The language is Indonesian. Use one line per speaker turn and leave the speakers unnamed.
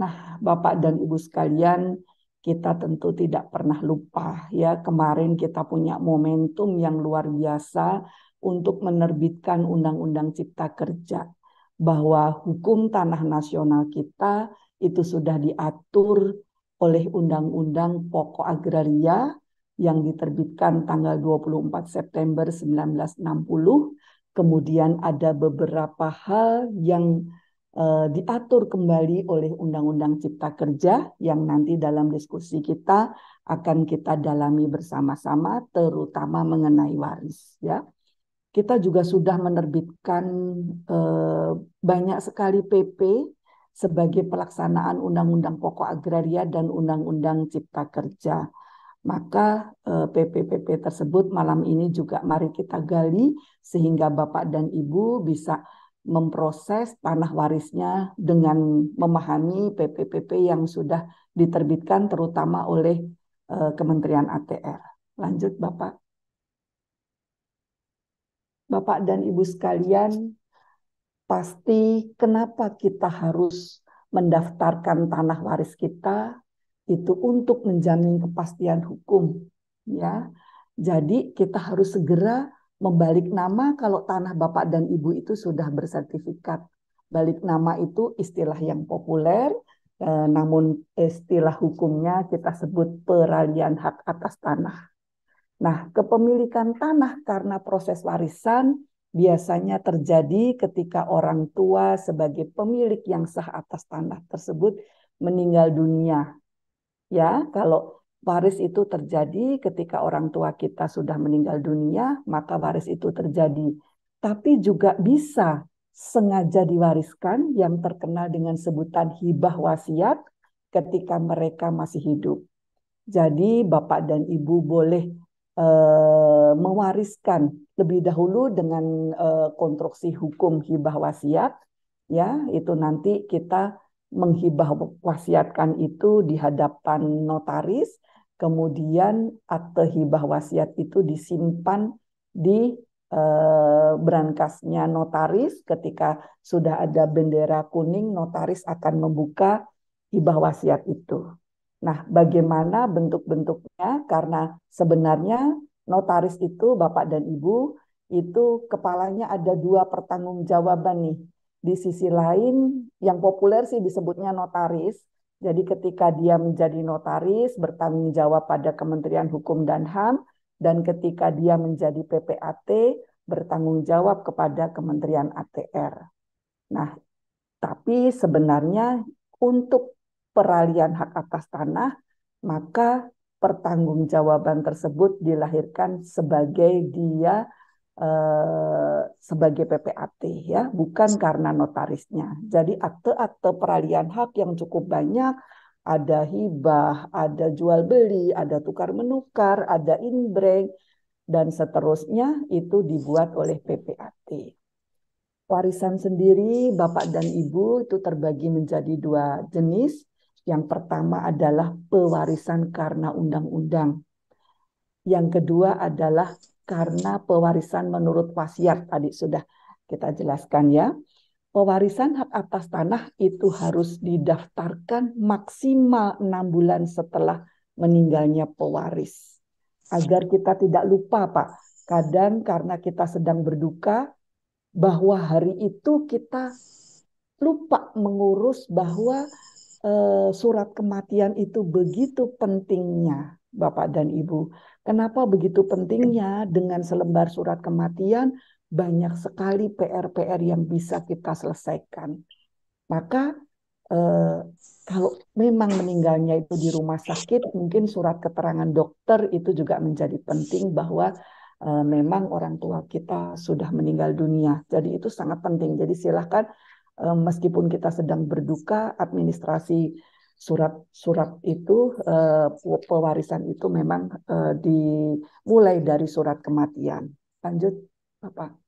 Nah, Bapak dan Ibu sekalian, kita tentu tidak pernah lupa ya kemarin kita punya momentum yang luar biasa untuk menerbitkan Undang-Undang Cipta Kerja bahwa hukum tanah nasional kita itu sudah diatur oleh Undang-Undang Pokok Agraria yang diterbitkan tanggal 24 September 1960. Kemudian ada beberapa hal yang uh, diatur kembali oleh Undang-Undang Cipta Kerja yang nanti dalam diskusi kita akan kita dalami bersama-sama terutama mengenai waris ya. Kita juga sudah menerbitkan uh, banyak sekali PP sebagai pelaksanaan Undang-Undang Pokok Agraria dan Undang-Undang Cipta Kerja maka PP-PP eh, tersebut malam ini juga mari kita gali sehingga Bapak dan Ibu bisa memproses tanah warisnya dengan memahami PPPP yang sudah diterbitkan terutama oleh eh, Kementerian ATR. Lanjut Bapak. Bapak dan Ibu sekalian, pasti kenapa kita harus mendaftarkan tanah waris kita itu untuk menjamin kepastian hukum ya. Jadi kita harus segera membalik nama kalau tanah bapak dan ibu itu sudah bersertifikat. Balik nama itu istilah yang populer, eh, namun istilah hukumnya kita sebut peralihan hak atas tanah. Nah, kepemilikan tanah karena proses warisan biasanya terjadi ketika orang tua sebagai pemilik yang sah atas tanah tersebut meninggal dunia. Ya, kalau Waris itu terjadi ketika orang tua kita sudah meninggal dunia, maka waris itu terjadi. Tapi juga bisa sengaja diwariskan yang terkenal dengan sebutan hibah wasiat ketika mereka masih hidup. Jadi bapak dan ibu boleh e, mewariskan lebih dahulu dengan e, konstruksi hukum hibah wasiat ya itu nanti kita menghibah wasiatkan itu di hadapan notaris kemudian akte hibah wasiat itu disimpan di eh, berangkasnya notaris ketika sudah ada bendera kuning notaris akan membuka hibah wasiat itu. Nah, bagaimana bentuk-bentuknya? Karena sebenarnya notaris itu Bapak dan Ibu itu kepalanya ada dua pertanggungjawaban nih. Di sisi lain yang populer sih disebutnya notaris, jadi ketika dia menjadi notaris bertanggung jawab pada Kementerian Hukum dan HAM dan ketika dia menjadi PPAT bertanggung jawab kepada Kementerian ATR. Nah, tapi sebenarnya untuk peralihan hak atas tanah maka pertanggungjawaban tersebut dilahirkan sebagai dia Eh, sebagai PPAT ya, bukan karena notarisnya. Jadi akte-akte peralihan hak yang cukup banyak ada hibah, ada jual beli, ada tukar menukar, ada inbreng dan seterusnya itu dibuat oleh PPAT. Warisan sendiri Bapak dan Ibu itu terbagi menjadi dua jenis. Yang pertama adalah pewarisan karena undang-undang. Yang kedua adalah karena pewarisan menurut wasiat tadi sudah kita jelaskan ya. Pewarisan hak atas tanah itu harus didaftarkan maksimal enam bulan setelah meninggalnya pewaris. Agar kita tidak lupa Pak, kadang karena kita sedang berduka, bahwa hari itu kita lupa mengurus bahwa eh, surat kematian itu begitu pentingnya Bapak dan Ibu. Kenapa begitu pentingnya dengan selembar surat kematian banyak sekali PR-PR yang bisa kita selesaikan. Maka eh, kalau memang meninggalnya itu di rumah sakit, mungkin surat keterangan dokter itu juga menjadi penting bahwa eh, memang orang tua kita sudah meninggal dunia. Jadi itu sangat penting. Jadi silahkan eh, meskipun kita sedang berduka, administrasi surat-surat itu uh, pewarisan itu memang uh, dimulai dari surat kematian. Lanjut, Bapak.